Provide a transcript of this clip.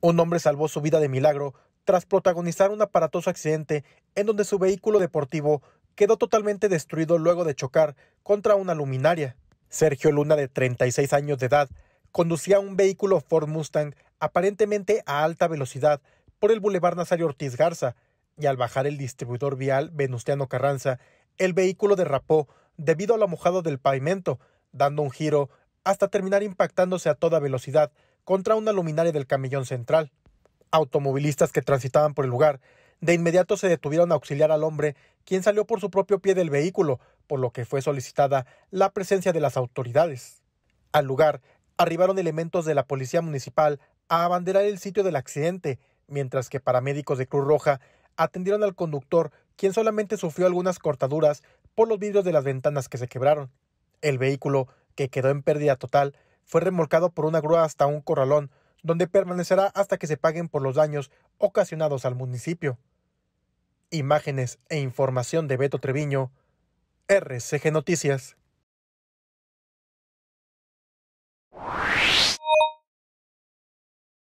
Un hombre salvó su vida de milagro tras protagonizar un aparatoso accidente en donde su vehículo deportivo quedó totalmente destruido luego de chocar contra una luminaria. Sergio Luna, de 36 años de edad, conducía un vehículo Ford Mustang aparentemente a alta velocidad por el bulevar Nazario Ortiz Garza, y al bajar el distribuidor vial Venustiano Carranza, el vehículo derrapó debido a la mojado del pavimento, dando un giro hasta terminar impactándose a toda velocidad contra una luminaria del camellón central. Automovilistas que transitaban por el lugar de inmediato se detuvieron a auxiliar al hombre, quien salió por su propio pie del vehículo, por lo que fue solicitada la presencia de las autoridades. Al lugar arribaron elementos de la policía municipal a abanderar el sitio del accidente, mientras que paramédicos de Cruz Roja atendieron al conductor, quien solamente sufrió algunas cortaduras por los vidrios de las ventanas que se quebraron. El vehículo que quedó en pérdida total, fue remolcado por una grúa hasta un corralón, donde permanecerá hasta que se paguen por los daños ocasionados al municipio. Imágenes e información de Beto Treviño, RCG Noticias.